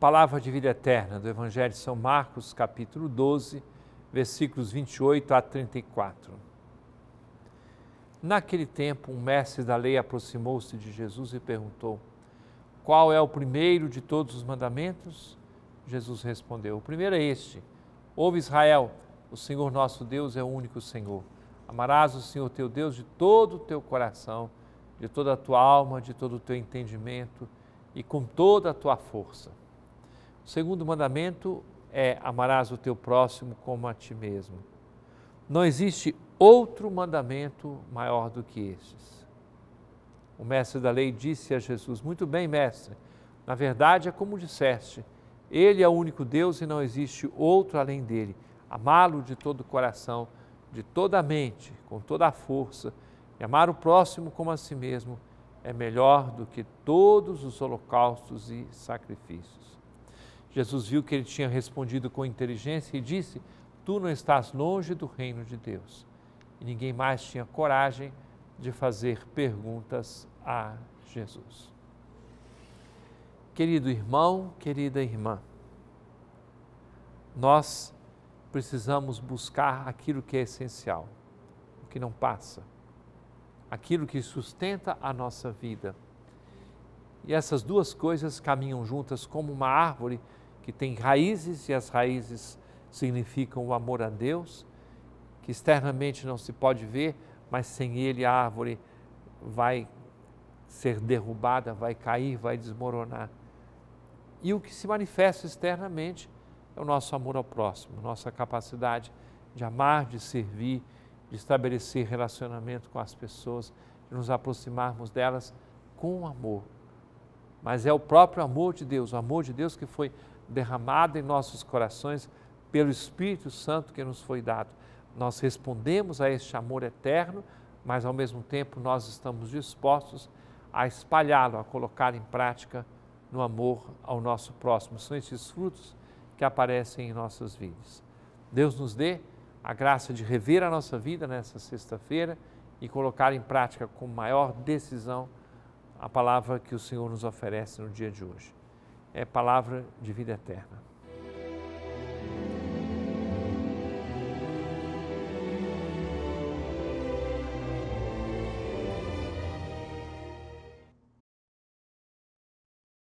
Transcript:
Palavra de vida eterna do Evangelho de São Marcos, capítulo 12, versículos 28 a 34. Naquele tempo, um mestre da lei aproximou-se de Jesus e perguntou: Qual é o primeiro de todos os mandamentos? Jesus respondeu: O primeiro é este: Ouve Israel, o Senhor nosso Deus é o único Senhor. Amarás o Senhor teu Deus de todo o teu coração, de toda a tua alma, de todo o teu entendimento e com toda a tua força. O segundo mandamento é: amarás o teu próximo como a ti mesmo. Não existe outro mandamento maior do que estes. O mestre da lei disse a Jesus: Muito bem, mestre, na verdade é como disseste: Ele é o único Deus e não existe outro além dele. Amá-lo de todo o coração, de toda a mente, com toda a força, e amar o próximo como a si mesmo é melhor do que todos os holocaustos e sacrifícios. Jesus viu que ele tinha respondido com inteligência e disse: Tu não estás longe do reino de Deus. E ninguém mais tinha coragem de fazer perguntas a Jesus. Querido irmão, querida irmã, nós precisamos buscar aquilo que é essencial, o que não passa, aquilo que sustenta a nossa vida. E essas duas coisas caminham juntas como uma árvore que tem raízes e as raízes significam o amor a Deus, que externamente não se pode ver, mas sem ele a árvore vai ser derrubada, vai cair, vai desmoronar. E o que se manifesta externamente é o nosso amor ao próximo, nossa capacidade de amar, de servir, de estabelecer relacionamento com as pessoas, de nos aproximarmos delas com amor mas é o próprio amor de Deus, o amor de Deus que foi derramado em nossos corações pelo Espírito Santo que nos foi dado. Nós respondemos a este amor eterno, mas ao mesmo tempo nós estamos dispostos a espalhá-lo, a colocar em prática no amor ao nosso próximo. São esses frutos que aparecem em nossas vidas. Deus nos dê a graça de rever a nossa vida nessa sexta-feira e colocar em prática com maior decisão a palavra que o Senhor nos oferece no dia de hoje. É palavra de vida eterna.